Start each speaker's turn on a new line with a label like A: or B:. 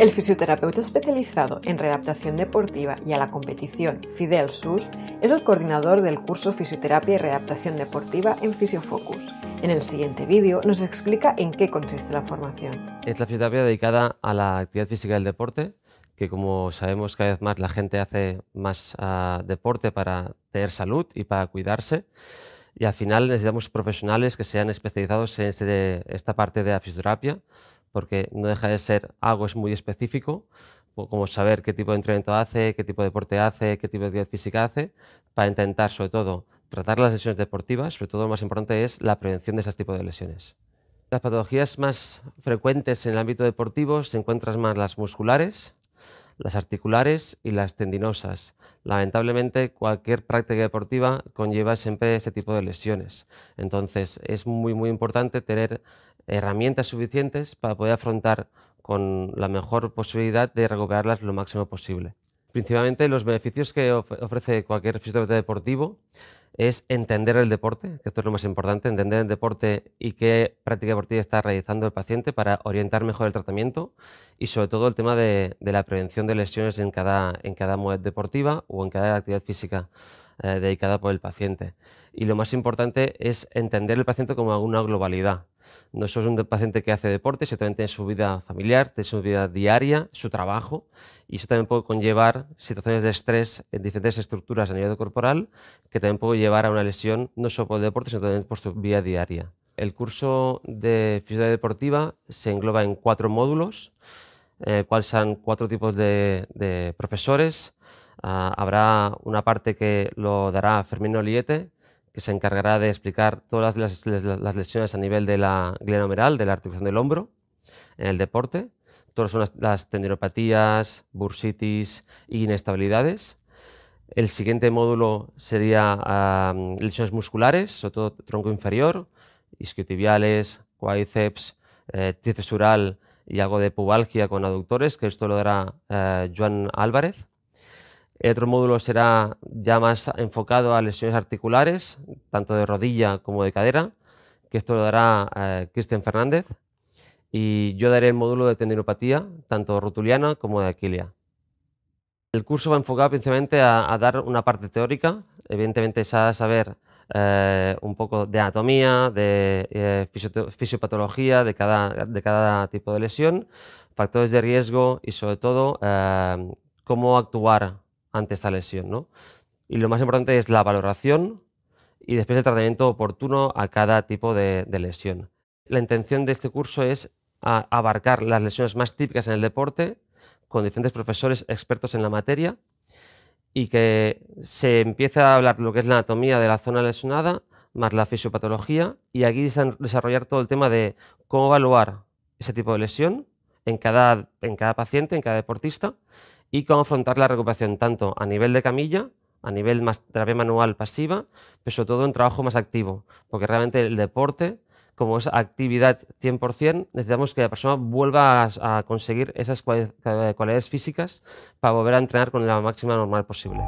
A: El fisioterapeuta especializado en readaptación deportiva y a la competición, Fidel Sus, es el coordinador del curso Fisioterapia y Readaptación Deportiva en Fisiofocus. En el siguiente vídeo nos explica en qué consiste la formación. Es la fisioterapia dedicada a la actividad física del deporte, que como sabemos cada vez más la gente hace más ah, deporte para tener salud y para cuidarse y al final necesitamos profesionales que sean especializados en este, esta parte de la fisioterapia, porque no deja de ser algo muy específico, como saber qué tipo de entrenamiento hace, qué tipo de deporte hace, qué tipo de actividad física hace, para intentar sobre todo tratar las lesiones deportivas, sobre todo lo más importante es la prevención de ese tipo de lesiones. Las patologías más frecuentes en el ámbito deportivo se encuentran más las musculares, las articulares y las tendinosas. Lamentablemente, cualquier práctica deportiva conlleva siempre ese tipo de lesiones. Entonces, es muy, muy importante tener herramientas suficientes para poder afrontar con la mejor posibilidad de recuperarlas lo máximo posible. Principalmente los beneficios que ofrece cualquier fisioterapeuta deportivo es entender el deporte, que esto es lo más importante, entender el deporte y qué práctica deportiva está realizando el paciente para orientar mejor el tratamiento y sobre todo el tema de, la prevención de lesiones en cada, en cada modalidad deportiva o en cada actividad física. Eh, dedicada por el paciente. Y lo más importante es entender el paciente como una globalidad. No solo es un paciente que hace deporte, sino también tiene su vida familiar, tiene su vida diaria, su trabajo, y eso también puede conllevar situaciones de estrés en diferentes estructuras a nivel corporal, que también puede llevar a una lesión no solo por deporte, sino también por su vida diaria. El curso de fisioterapia deportiva se engloba en cuatro módulos, eh, cuáles son cuatro tipos de profesores, Ah, habrá una parte que lo dará Fermín Oliete, que se encargará de explicar todas las, lesiones a nivel de la glenomeral, de la articulación del hombro, en el deporte. Todas son las, tendinopatías, bursitis e inestabilidades. El siguiente módulo sería lesiones musculares, sobre todo tronco inferior, isquiotibiales, cuádriceps, eh, tríceps y algo de pubalgia con aductores, que esto lo dará eh, Juan Álvarez. El otro módulo será ya más enfocado a lesiones articulares, tanto de rodilla como de cadera, que esto lo dará eh, Cristian Fernández. Y yo daré el módulo de tendinopatía, tanto rotuliana como de aquilia. El curso va enfocado principalmente a, dar una parte teórica, evidentemente es saber eh, un poco de anatomía, de eh, fisiopatología de de cada, tipo de lesión, factores de riesgo y sobre todo cómo actuar ante esta lesión. ¿no? Y lo más importante es la valoración y después el tratamiento oportuno a cada tipo de, lesión. La intención de este curso es abarcar las lesiones más típicas en el deporte con diferentes profesores expertos en la materia y que se empiece a hablar lo que es la anatomía de la zona lesionada más la fisiopatología y aquí desarrollar todo el tema de cómo evaluar ese tipo de lesión en cada, en cada paciente, en cada deportista y cómo afrontar la recuperación tanto a nivel de camilla, a nivel de terapia manual pasiva, pero sobre todo en trabajo más activo, porque realmente el deporte, como es actividad 100%, necesitamos que la persona vuelva a conseguir esas eh, cualidades físicas para volver a entrenar con la máxima normal posible.